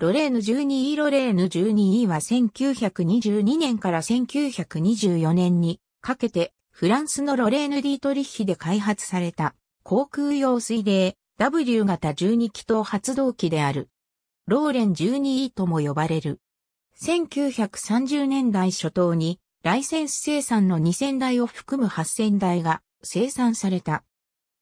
ロレーヌ 12E ロレーヌ 12E は1922年から1924年にかけてフランスのロレーヌ・ディートリッヒで開発された航空用水冷 W 型12気筒発動機である。ローレン 12E とも呼ばれる。1930年代初頭にライセンス生産の2000台を含む8000台が生産された。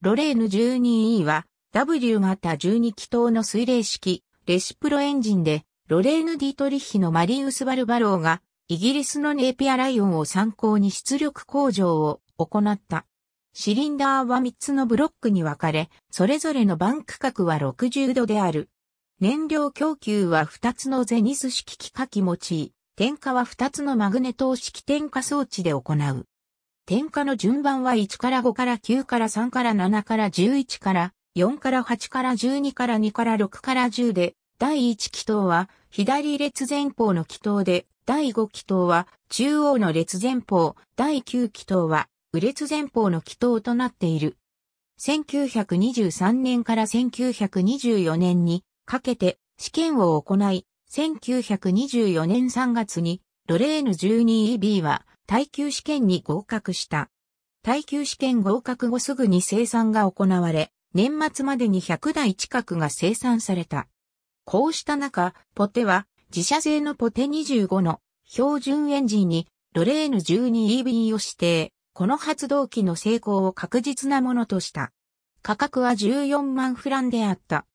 ロレーヌ 12E は W 型12気筒の水冷式レシプロエンジンで、ロレーヌ・ディトリッヒのマリウス・バルバローが、イギリスのネーピアライオンを参考に出力向上を行った。シリンダーは3つのブロックに分かれ、それぞれの番区画は60度である。燃料供給は2つのゼニス式機械機用い、点火は2つのマグネト式点火装置で行う。点火の順番は1から5から9から3から7から11から4から8から12から2から6から10で、第1気筒は左列前方の気筒で、第5気筒は中央の列前方、第9気筒は右列前方の気筒となっている。1923年から1924年にかけて試験を行い、1924年3月にロレーヌ 12EB は耐久試験に合格した。耐久試験合格後すぐに生産が行われ、年末までに100台近くが生産された。こうした中、ポテは自社製のポテ25の標準エンジンにロレーヌ 12EB を指定。この発動機の成功を確実なものとした。価格は14万フランであった。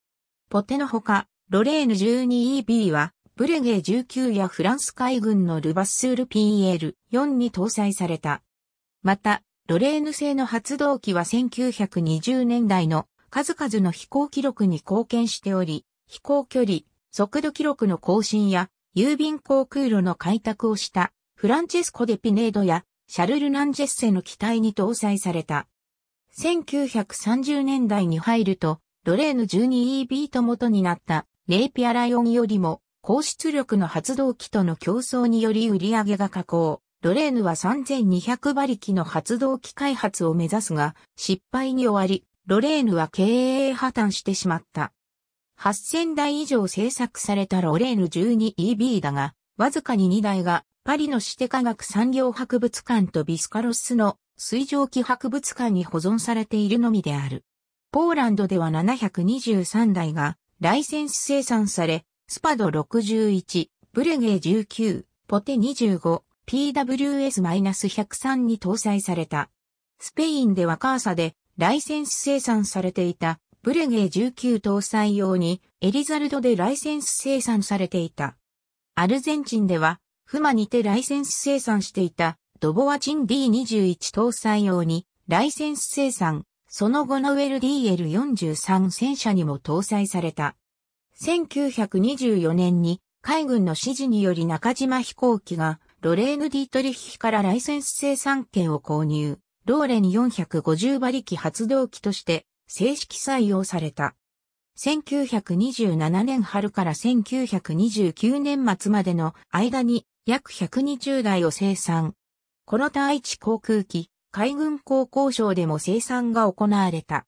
ポテのほか、ロレーヌ 12EB は、ブレゲー19やフランス海軍のルバッスール PL4 に搭載された。また、ロレーヌ製の発動機は1920年代の数々の飛行記録に貢献しており、飛行距離、速度記録の更新や、郵便航空路の開拓をしたフランチェスコ・デ・ピネードやシャルル・ナンジェッセの機体に搭載された。1930年代に入ると、ドレーヌ 12EB と元になったレイピアライオンよりも高出力の発動機との競争により売り上げが下降。ドレーヌは3200馬力の発動機開発を目指すが、失敗に終わり、ロレーヌは経営破綻してしまった。8000台以上製作されたロレーヌ 12EB だが、わずかに2台がパリのシテ科学産業博物館とビスカロスの水蒸気博物館に保存されているのみである。ポーランドでは723台がライセンス生産され、スパド61、ブレゲー19、ポテ25、PWS-103 に搭載された。スペインではカーサでライセンス生産されていたブレゲー19搭載用にエリザルドでライセンス生産されていた。アルゼンチンでは、フマにてライセンス生産していたドボワチン D21 搭載用にライセンス生産、その後のウェル DL43 戦車にも搭載された。1924年に海軍の指示により中島飛行機がロレーヌ・ディートリヒからライセンス生産権を購入。ローレン450馬力発動機として正式採用された。1927年春から1929年末までの間に約120台を生産。この他愛知航空機、海軍航行省でも生産が行われた。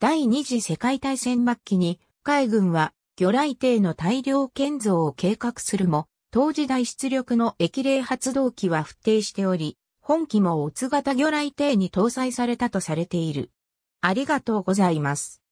第二次世界大戦末期に海軍は魚雷艇の大量建造を計画するも、当時代出力の液冷発動機は不定しており、本機もオツ型魚雷艇に搭載されたとされている。ありがとうございます。